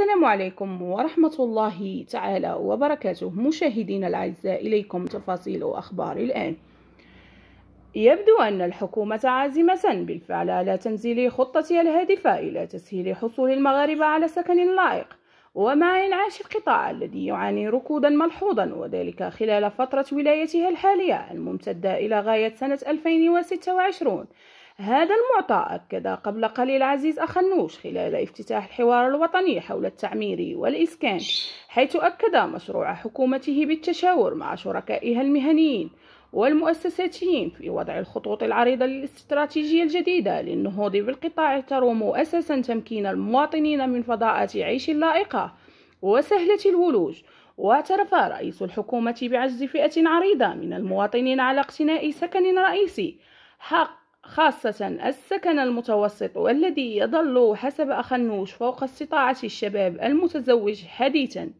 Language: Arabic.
السلام عليكم ورحمة الله تعالى وبركاته مشاهدينا الأعزاء إليكم تفاصيل أخبار الآن يبدو أن الحكومة عازمة بالفعل على تنزيل خطتها الهادفة إلى تسهيل حصول المغاربة على سكن لائق ومع إنعاش القطاع الذي يعاني ركودا ملحوظا وذلك خلال فترة ولايتها الحالية الممتدة إلى غاية سنة 2026 هذا المعطى أكد قبل قليل عزيز أخنوش خلال افتتاح الحوار الوطني حول التعمير والإسكان حيث أكد مشروع حكومته بالتشاور مع شركائها المهنيين والمؤسساتيين في وضع الخطوط العريضة للاستراتيجية الجديدة للنهوض بالقطاع تروم أساسا تمكين المواطنين من فضاءات عيش لائقة وسهلة الولوج واعترف رئيس الحكومة بعجز فئة عريضة من المواطنين على اقتناء سكن رئيسي حق خاصة السكن المتوسط والذي يظل حسب أخنوش فوق استطاعة الشباب المتزوج حديثا